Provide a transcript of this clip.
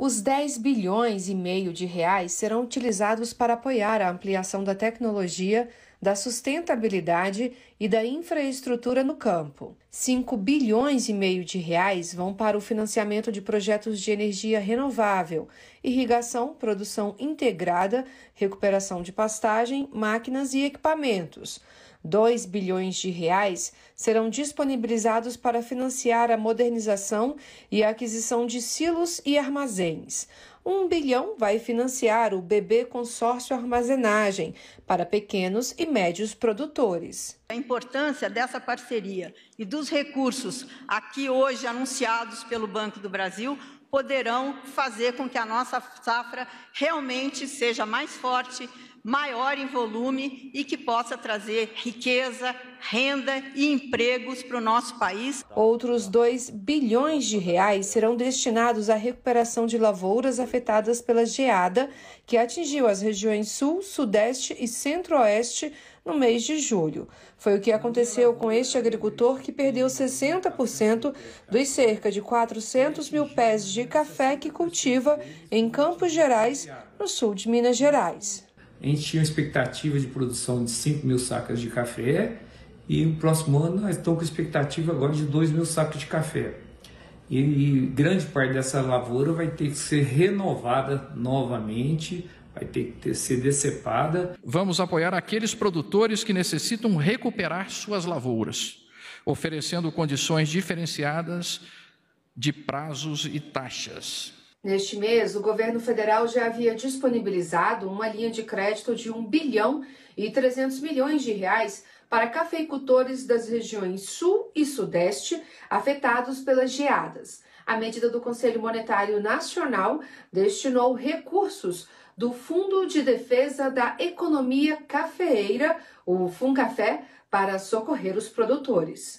Os 10 bilhões e meio de reais serão utilizados para apoiar a ampliação da tecnologia, da sustentabilidade e da infraestrutura no campo. 5 bilhões e meio de reais vão para o financiamento de projetos de energia renovável, irrigação, produção integrada, recuperação de pastagem, máquinas e equipamentos. 2 bilhões de reais serão disponibilizados para financiar a modernização e a aquisição de silos e armazéns. 1 bilhão vai financiar o BB Consórcio Armazenagem para pequenos e médios produtores. A importância dessa parceria e dos recursos aqui hoje anunciados pelo Banco do Brasil poderão fazer com que a nossa safra realmente seja mais forte, maior em volume e que possa trazer riqueza, renda e empregos para o nosso país. Outros 2 bilhões de reais serão destinados à recuperação de lavouras afetadas pela geada que atingiu as regiões sul, sudeste e centro-oeste no mês de julho. Foi o que aconteceu com este agricultor que perdeu 60% dos cerca de 400 mil pés de café que cultiva em Campos Gerais, no sul de Minas Gerais. A gente tinha expectativa de produção de 5 mil sacas de café e no próximo ano nós estamos com expectativa agora de 2 mil sacos de café. E, e grande parte dessa lavoura vai ter que ser renovada novamente, vai ter que ser decepada. Vamos apoiar aqueles produtores que necessitam recuperar suas lavouras, oferecendo condições diferenciadas de prazos e taxas. Neste mês, o governo federal já havia disponibilizado uma linha de crédito de 1 bilhão e 300 milhões de reais para cafeicultores das regiões Sul e Sudeste afetados pelas geadas. A medida do Conselho Monetário Nacional destinou recursos do Fundo de Defesa da Economia Cafeeira, o Funcafé, para socorrer os produtores.